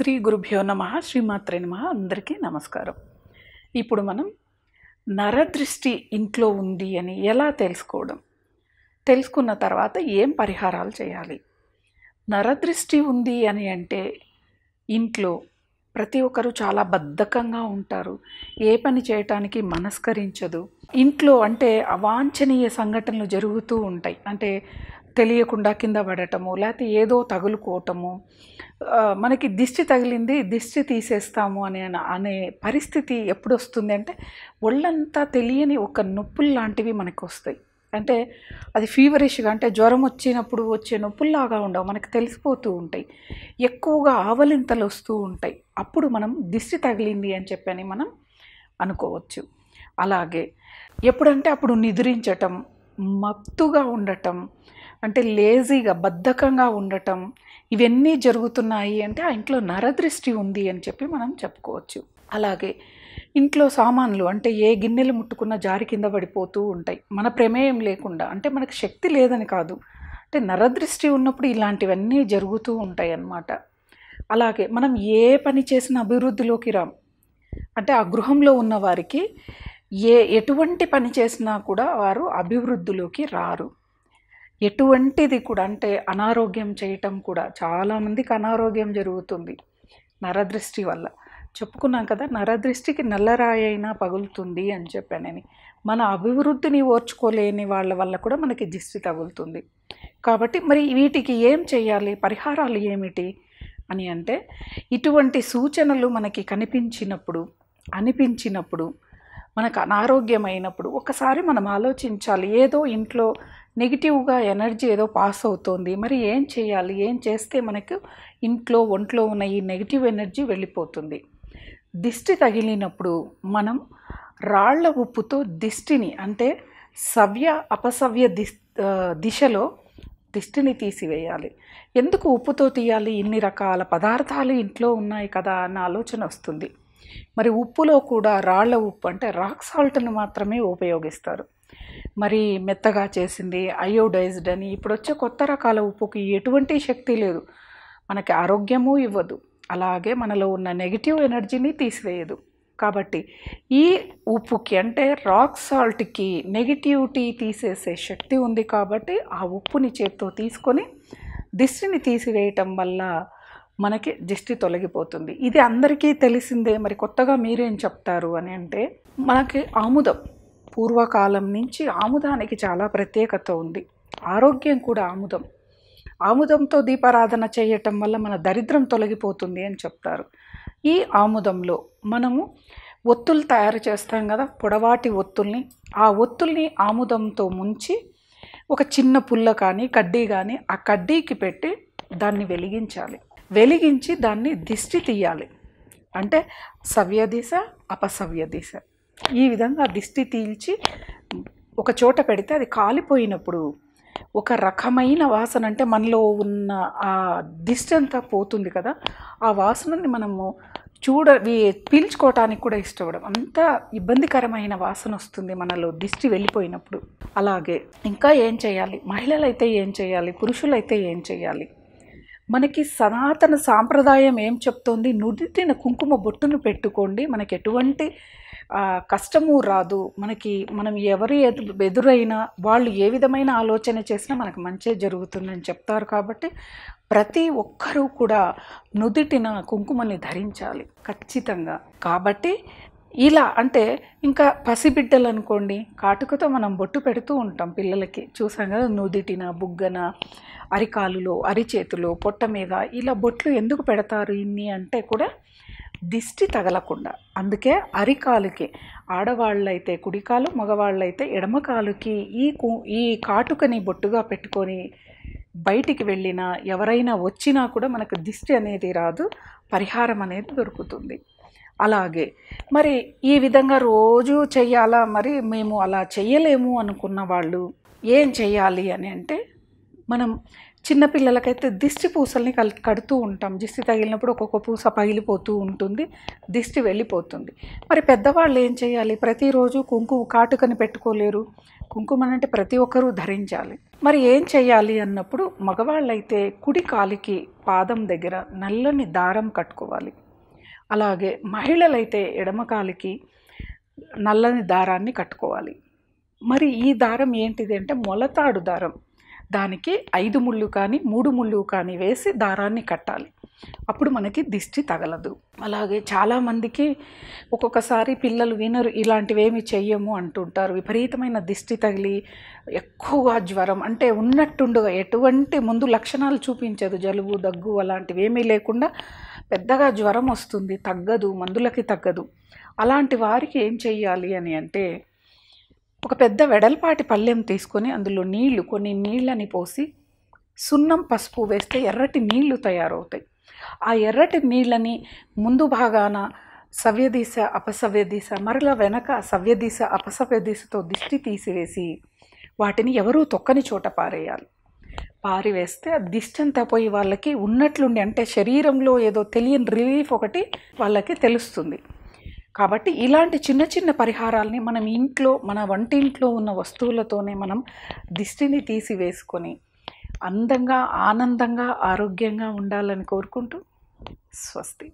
శ్రీ గురుభ్యో నమ శ్రీమాత్రే నమ అందరికీ నమస్కారం ఇప్పుడు మనం నరదృష్టి ఇంట్లో ఉంది అని ఎలా తెలుసుకోవడం తెలుసుకున్న తర్వాత ఏం పరిహారాలు చేయాలి నరదృష్టి ఉంది అని అంటే ఇంట్లో ప్రతి ఒక్కరూ చాలా బద్ధకంగా ఉంటారు ఏ పని చేయటానికి మనస్కరించదు ఇంట్లో అంటే అవాంఛనీయ సంఘటనలు జరుగుతూ ఉంటాయి అంటే తెలియకుండా కింద పడటము లేకపోతే ఏదో తగులుకోవటము మనకి దిష్టి తగిలింది దిష్టి తీసేస్తాము అనే అనే పరిస్థితి ఎప్పుడు వస్తుంది అంటే ఒళ్ళంతా తెలియని ఒక నొప్పులు లాంటివి మనకు వస్తాయి అంటే అది ఫీవరిష్గా అంటే జ్వరం వచ్చినప్పుడు వచ్చే నొప్పుల్లాగా ఉండవు మనకు తెలిసిపోతూ ఉంటాయి ఎక్కువగా ఆవలింతలు వస్తూ ఉంటాయి అప్పుడు మనం దిష్టి తగిలింది అని చెప్పని మనం అనుకోవచ్చు అలాగే ఎప్పుడంటే అప్పుడు నిద్రించటం మత్తుగా ఉండటం అంటే లేజీగా బద్ధకంగా ఉండటం ఇవన్నీ జరుగుతున్నాయి అంటే ఆ ఇంట్లో నరదృష్టి ఉంది అని చెప్పి మనం చెప్పుకోవచ్చు అలాగే ఇంట్లో సామాన్లు అంటే ఏ గిన్నెలు ముట్టుకున్న జారి కింద పడిపోతూ ఉంటాయి మన ప్రమేయం లేకుండా అంటే మనకు శక్తి లేదని కాదు అంటే నరదృష్టి ఉన్నప్పుడు ఇలాంటివన్నీ జరుగుతూ ఉంటాయి అన్నమాట అలాగే మనం ఏ పని చేసిన అభివృద్ధిలోకి రాం అంటే ఆ గృహంలో ఉన్న వారికి ఏ ఎటువంటి పని చేసినా కూడా వారు అభివృద్ధిలోకి రారు ఎటువంటిది కూడా అంటే అనారోగ్యం చేయటం కూడా చాలామందికి అనారోగ్యం జరుగుతుంది నరదృష్టి వల్ల చెప్పుకున్నాం కదా నరదృష్టికి నల్లరాయి అయినా పగులుతుంది అని చెప్పానని మన అభివృద్ధిని ఓర్చుకోలేని వాళ్ళ వల్ల కూడా మనకి దిష్టి తగులుతుంది కాబట్టి మరి వీటికి ఏం చేయాలి పరిహారాలు ఏమిటి అని అంటే ఇటువంటి సూచనలు మనకి కనిపించినప్పుడు అనిపించినప్పుడు మనకు అనారోగ్యమైనప్పుడు ఒకసారి మనం ఆలోచించాలి ఏదో ఇంట్లో నెగిటివ్గా ఎనర్జీ ఏదో పాస్ అవుతుంది మరి ఏం చేయాలి ఏం చేస్తే మనకు ఇంట్లో ఒంట్లో ఉన్న ఈ నెగిటివ్ ఎనర్జీ వెళ్ళిపోతుంది దిష్టి తగిలినప్పుడు మనం రాళ్ల ఉప్పుతో దిష్టిని అంటే సవ్య అపసవ్య దిస్ దిశలో దిష్టిని తీసివేయాలి ఎందుకు ఉప్పుతో తీయాలి ఇన్ని రకాల పదార్థాలు ఇంట్లో ఉన్నాయి కదా అన్న ఆలోచన వస్తుంది మరి ఉప్పులో కూడా రాళ్ల ఉప్పు అంటే రాక్ సాల్ట్ని మాత్రమే ఉపయోగిస్తారు మరి మెత్తగా చేసింది అయోడైజ్డ్ అని ఇప్పుడు వచ్చే కొత్త రకాల ఉప్పుకి ఎటువంటి శక్తి లేదు మనకి ఆరోగ్యము ఇవ్వదు అలాగే మనలో ఉన్న నెగిటివ్ ఎనర్జీని తీసివేయదు కాబట్టి ఈ ఉప్పుకి అంటే రాక్ సాల్ట్కి నెగిటివిటీ తీసేసే శక్తి ఉంది కాబట్టి ఆ ఉప్పుని చేత్తో తీసుకొని దిష్టిని తీసివేయటం వల్ల మనకి దిష్టి తొలగిపోతుంది ఇది అందరికీ తెలిసిందే మరి కొత్తగా మీరేం చెప్తారు అని అంటే మనకి ఆముదం పూర్వకాలం నుంచి ఆముదానికి చాలా ప్రత్యేకత ఉంది ఆరోగ్యం కూడా ఆముదం ఆముదంతో దీపారాధన చేయటం వల్ల మన దరిద్రం తొలగిపోతుంది అని చెప్తారు ఈ ఆముదంలో మనము ఒత్తులు తయారు చేస్తాం కదా పొడవాటి ఒత్తుల్ని ఆ ఒత్తుల్ని ఆముదంతో ముంచి ఒక చిన్న పుల్ల కానీ కడ్డీ కానీ ఆ కడ్డీకి పెట్టి దాన్ని వెలిగించాలి వెలిగించి దాన్ని దిష్టి తీయాలి అంటే సవ్య దిశ అపసవ్య దిశ ఈ విధంగా దిష్టి తీల్చి ఒక చోట పెడితే అది కాలిపోయినప్పుడు ఒక రకమైన వాసన అంటే మనలో ఉన్న ఆ దిష్టి అంతా పోతుంది కదా ఆ వాసనని మనము చూడ పీల్చుకోవటానికి కూడా ఇష్టపడం అంత ఇబ్బందికరమైన వాసన వస్తుంది మనలో దిష్టి వెళ్ళిపోయినప్పుడు అలాగే ఇంకా ఏం చేయాలి మహిళలైతే ఏం చేయాలి పురుషులైతే ఏం చేయాలి మనకి సనాతన సాంప్రదాయం ఏం చెప్తోంది నుదిట్టిన కుంకుమ బొట్టును పెట్టుకోండి మనకి ఎటువంటి కష్టము రాదు మనకి మనం ఎవరు ఎదురైనా వాళ్ళు ఏ విధమైన ఆలోచన చేసినా మనకు మంచే జరుగుతుందని చెప్తారు కాబట్టి ప్రతి ఒక్కరూ కూడా నుదుటిన కుంకుమని ధరించాలి ఖచ్చితంగా కాబట్టి ఇలా అంటే ఇంకా పసిబిడ్డలు అనుకోండి కాటుకతో మనం బొట్టు పెడుతూ ఉంటాం పిల్లలకి చూసాం కదా నుదిటిన బుగ్గన అరికాలులో అరిచేతులు పొట్ట మీద ఇలా బొట్లు ఎందుకు పెడతారు ఇన్ని అంటే కూడా దిష్టి తగలకుండా అందుకే అరికాలుకి ఆడవాళ్ళైతే కుడికాలు మగవాళ్ళైతే ఎడమకాలుకి ఈ కు ఈ కాటుకని బొట్టుగా పెట్టుకొని బయటికి వెళ్ళినా ఎవరైనా వచ్చినా కూడా మనకు దిష్టి అనేది రాదు పరిహారం అనేది దొరుకుతుంది అలాగే మరి ఈ విధంగా రోజు చేయాలా మరి మేము అలా చేయలేము అనుకున్న వాళ్ళు ఏం చేయాలి అని అంటే మనం చిన్నపిల్లలకైతే దిష్టి పూసల్ని కల్ కడుతూ ఉంటాం దిష్టి తగిలినప్పుడు ఒక్కొక్క పూస పగిలిపోతూ ఉంటుంది దిష్టి వెళ్ళిపోతుంది మరి పెద్దవాళ్ళు ఏం చేయాలి ప్రతిరోజు కుంకుమ కాటుకని పెట్టుకోలేరు కుంకుమ అంటే ప్రతి ఒక్కరూ ధరించాలి మరి ఏం చేయాలి అన్నప్పుడు మగవాళ్ళైతే కుడి కాలికి పాదం దగ్గర నల్లని దారం కట్టుకోవాలి అలాగే మహిళలైతే ఎడమ కాలికి నల్లని దారాన్ని కట్టుకోవాలి మరి ఈ దారం ఏంటిది అంటే మొలతాడు దారం దానికి ఐదు ముళ్ళు కానీ మూడు ముళ్ళు కానీ వేసి దారాన్ని కట్టాలి అప్పుడు మనకి దిష్టి తగలదు అలాగే చాలామందికి ఒక్కొక్కసారి పిల్లలు వినరు ఇలాంటివేమి చెయ్యము అంటుంటారు విపరీతమైన దిష్టి తగిలి ఎక్కువగా జ్వరం అంటే ఉన్నట్టుండగా ఎటువంటి ముందు లక్షణాలు చూపించదు జలుబు దగ్గు అలాంటివి ఏమీ లేకుండా పెద్దగా జ్వరం వస్తుంది తగ్గదు మందులకి తగ్గదు అలాంటి వారికి ఏం చెయ్యాలి అని అంటే ఒక పెద్ద వెడల్పాటి పళ్ళెం తీసుకొని అందులో నీళ్లు కొన్ని నీళ్ళని పోసి సున్నం పసుపు వేస్తే ఎర్రటి నీళ్లు తయారవుతాయి ఆ ఎర్రటి నీళ్ళని ముందు భాగాన సవ్యదీశ అపసవ్యదీశ మరలా వెనక సవ్యదీశ అపసవ్యదీశతో దిష్టి తీసివేసి వాటిని ఎవరూ తొక్కని చోట పారేయాలి పారివేస్తే ఆ దిష్టి అంతా పోయి వాళ్ళకి ఉన్నట్లుండి అంటే శరీరంలో ఏదో తెలియని రిలీఫ్ ఒకటి వాళ్ళకి తెలుస్తుంది కాబట్టి ఇలాంటి చిన్న చిన్న పరిహారాల్ని మనం ఇంట్లో మన వంటింట్లో ఉన్న వస్తువులతోనే మనం దిష్టిని తీసివేసుకొని అందంగా ఆనందంగా ఆరోగ్యంగా ఉండాలని కోరుకుంటూ స్వస్తి